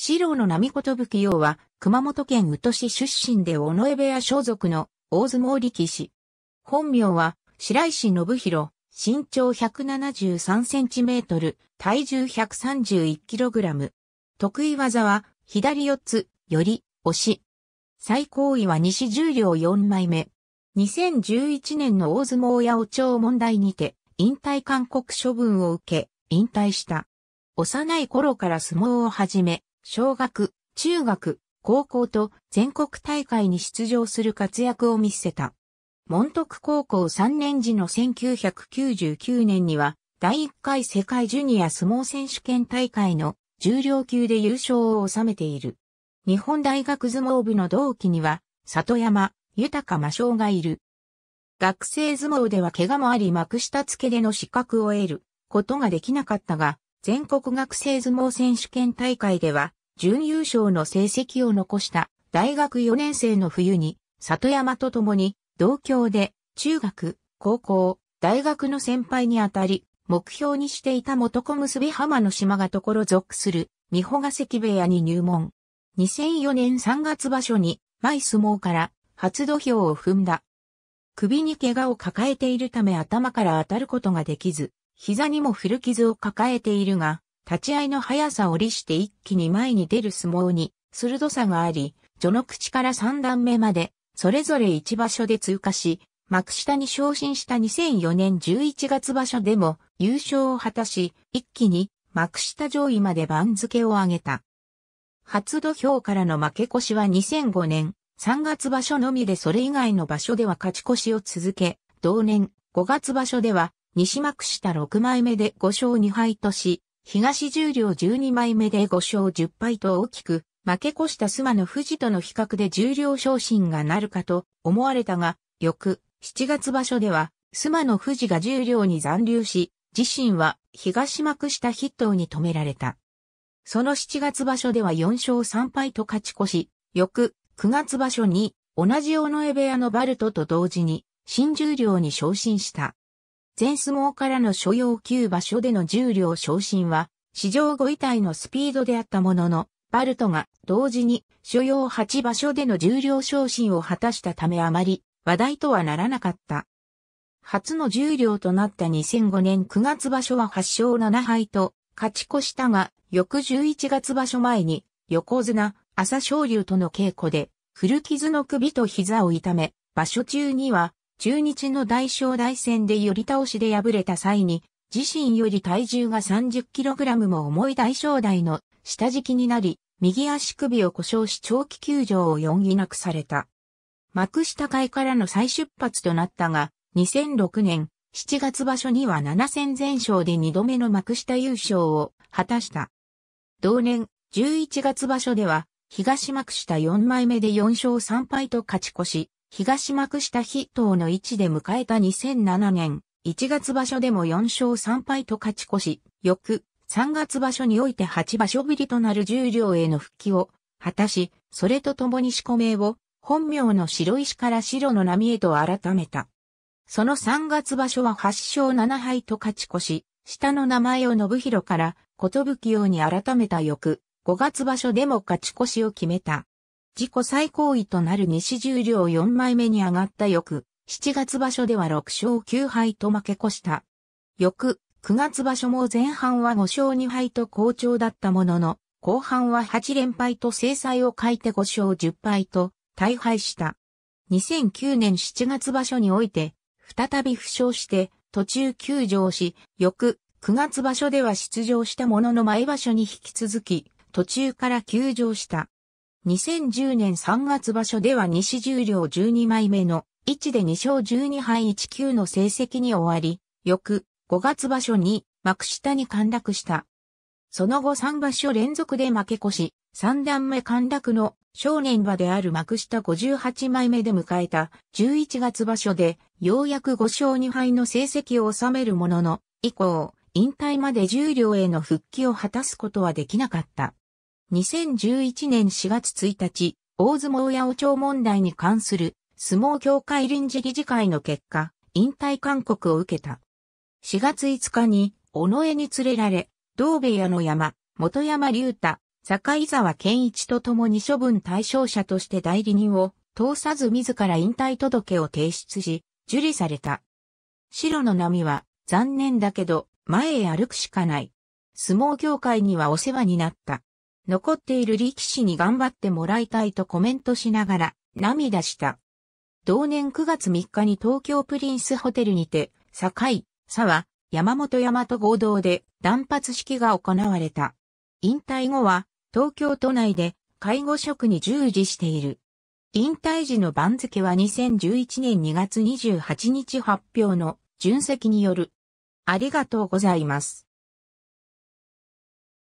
四郎の波ことぶき陽は、熊本県宇都市出身で尾上部屋所属の大相撲力士。本名は、白石信弘、身長173センチメートル、体重131キログラム。得意技は、左四つ、より、押し。最高位は西十両4枚目。2011年の大相撲や尾町問題にて、引退勧告処分を受け、引退した。幼い頃から相撲を始め、小学、中学、高校と全国大会に出場する活躍を見せた。門徳高校3年時の1999年には、第1回世界ジュニア相撲選手権大会の重量級で優勝を収めている。日本大学相撲部の同期には、里山、豊魔性がいる。学生相撲では怪我もあり幕下付けでの資格を得ることができなかったが、全国学生相撲選手権大会では準優勝の成績を残した大学4年生の冬に、里山と共に、同郷で、中学、高校、大学の先輩にあたり、目標にしていた元小結浜の島がところ属する、三保ヶ関部屋に入門。2004年3月場所に、前相撲から、初土俵を踏んだ。首に怪我を抱えているため頭から当たることができず、膝にも古傷を抱えているが、立ち合いの速さを利して一気に前に出る相撲に鋭さがあり、序の口から三段目まで、それぞれ一場所で通過し、幕下に昇進した2004年11月場所でも優勝を果たし、一気に幕下上位まで番付を上げた。初土俵からの負け越しは2005年3月場所のみでそれ以外の場所では勝ち越しを続け、同年5月場所では西幕下6枚目で5勝2敗とし、東十両12枚目で5勝10敗と大きく、負け越した妻の富士との比較で十両昇進がなるかと思われたが、翌7月場所では、妻の富士が十両に残留し、自身は東幕下筆頭に止められた。その7月場所では4勝3敗と勝ち越し、翌9月場所に同じ尾上部屋のバルトと同時に新十両に昇進した。全相撲からの所要9場所での重量昇進は、史上5位体のスピードであったものの、バルトが同時に所要8場所での重量昇進を果たしたためあまり話題とはならなかった。初の重量となった2005年9月場所は8勝7敗と勝ち越したが、翌11月場所前に横綱、朝昇龍との稽古で古傷の首と膝を痛め、場所中には中日の大正大戦で寄り倒しで敗れた際に、自身より体重が 30kg も重い大正大の下敷きになり、右足首を故障し長期休場を余儀なくされた。幕下会からの再出発となったが、2006年7月場所には7戦全勝で2度目の幕下優勝を果たした。同年11月場所では、東幕下4枚目で4勝3敗と勝ち越し、東幕下筆頭の位置で迎えた2007年、1月場所でも4勝3敗と勝ち越し、翌3月場所において8場所ぶりとなる十両への復帰を果たし、それと共に四股名を本名の白石から白の波へと改めた。その3月場所は8勝7敗と勝ち越し、下の名前を信弘から、ことぶきように改めた翌、5月場所でも勝ち越しを決めた。自己最高位となる西十両4枚目に上がった翌、7月場所では6勝9敗と負け越した。翌、9月場所も前半は5勝2敗と好調だったものの、後半は8連敗と制裁を欠いて5勝10敗と大敗した。2009年7月場所において、再び負傷して途中休場し、翌9月場所では出場したものの前場所に引き続き、途中から休場した。2010年3月場所では西十両12枚目の1で2勝12敗19の成績に終わり、翌5月場所に幕下に陥落した。その後3場所連続で負け越し、3段目陥落の少年場である幕下58枚目で迎えた11月場所でようやく5勝2敗の成績を収めるものの、以降、引退まで重量両への復帰を果たすことはできなかった。2011年4月1日、大相撲八王朝問題に関する相撲協会臨時理事会の結果、引退勧告を受けた。4月5日に、尾上に連れられ、道部屋の山、元山隆太、坂井沢健一と共に処分対象者として代理人を通さず自ら引退届を提出し、受理された。白の波は残念だけど前へ歩くしかない。相撲協会にはお世話になった。残っている力士に頑張ってもらいたいとコメントしながら涙した。同年9月3日に東京プリンスホテルにて、堺、沢、山本山と合同で断髪式が行われた。引退後は東京都内で介護職に従事している。引退時の番付は2011年2月28日発表の純席による。ありがとうございます。